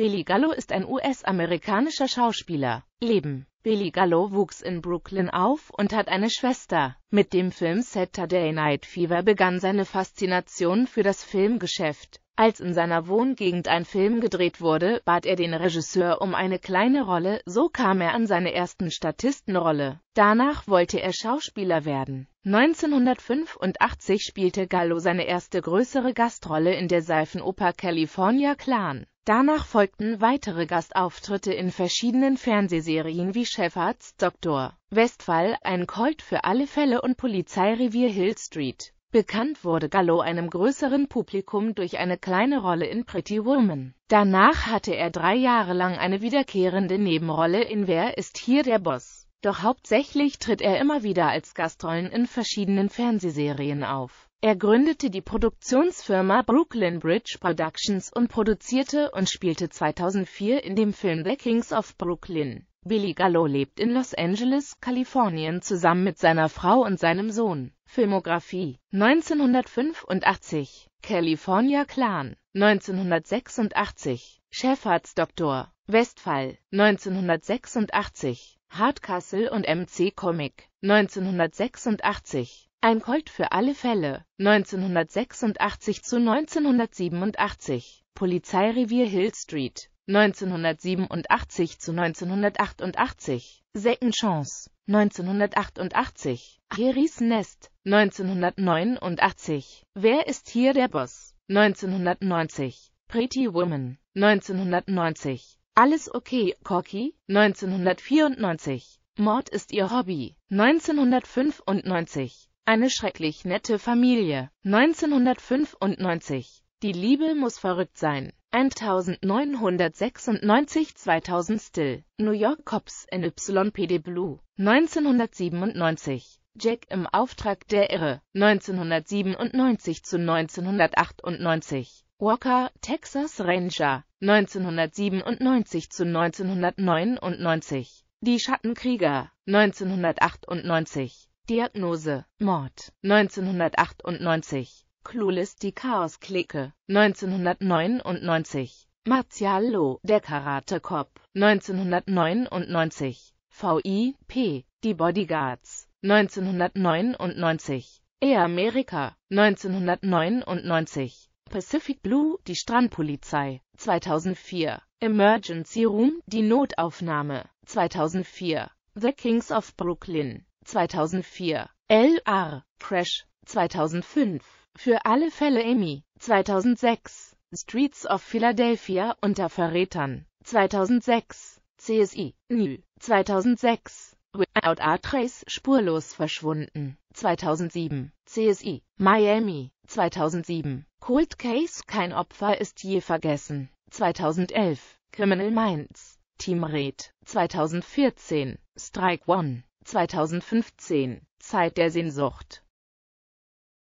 Billy Gallo ist ein US-amerikanischer Schauspieler. Leben Billy Gallo wuchs in Brooklyn auf und hat eine Schwester. Mit dem Film Saturday Night Fever begann seine Faszination für das Filmgeschäft. Als in seiner Wohngegend ein Film gedreht wurde, bat er den Regisseur um eine kleine Rolle, so kam er an seine ersten Statistenrolle. Danach wollte er Schauspieler werden. 1985 spielte Gallo seine erste größere Gastrolle in der Seifenoper California Clan. Danach folgten weitere Gastauftritte in verschiedenen Fernsehserien wie Chefarzt, Dr. Westphal, Ein Colt für alle Fälle und Polizeirevier Hill Street. Bekannt wurde Gallo einem größeren Publikum durch eine kleine Rolle in Pretty Woman. Danach hatte er drei Jahre lang eine wiederkehrende Nebenrolle in Wer ist hier der Boss? Doch hauptsächlich tritt er immer wieder als Gastrollen in verschiedenen Fernsehserien auf. Er gründete die Produktionsfirma Brooklyn Bridge Productions und produzierte und spielte 2004 in dem Film The Kings of Brooklyn. Billy Gallo lebt in Los Angeles, Kalifornien zusammen mit seiner Frau und seinem Sohn. Filmografie 1985 California Clan 1986 Doktor Westfall 1986 Hardcastle und MC Comic 1986 ein Colt für alle Fälle. 1986 zu 1987. Polizeirevier Hill Street. 1987 zu 1988. Second Chance. 1988. Harrys Nest. 1989. Wer ist hier der Boss? 1990. Pretty Woman. 1990. Alles okay, Corky. 1994. Mord ist ihr Hobby. 1995. Eine schrecklich nette Familie. 1995. Die Liebe muss verrückt sein. 1996 2000 Still. New York Cops in YPD Blue. 1997. Jack im Auftrag der Irre. 1997 zu 1998. Walker, Texas Ranger. 1997 zu 1999. Die Schattenkrieger. 1998. Diagnose Mord 1998 Clueless die Chaos-Clique 1999 Martial Lo, der Karate Cop 1999 V.I.P. Die Bodyguards 1999 Air America 1999 Pacific Blue, die Strandpolizei 2004 Emergency Room, die Notaufnahme 2004 The Kings of Brooklyn 2004, LR, Crash, 2005, für alle Fälle Amy, 2006, Streets of Philadelphia unter Verrätern, 2006, CSI, New, 2006, Without a Trace spurlos verschwunden, 2007, CSI, Miami, 2007, Cold Case kein Opfer ist je vergessen, 2011, Criminal Minds, Team Red, 2014, Strike One, 2015, Zeit der Sehnsucht.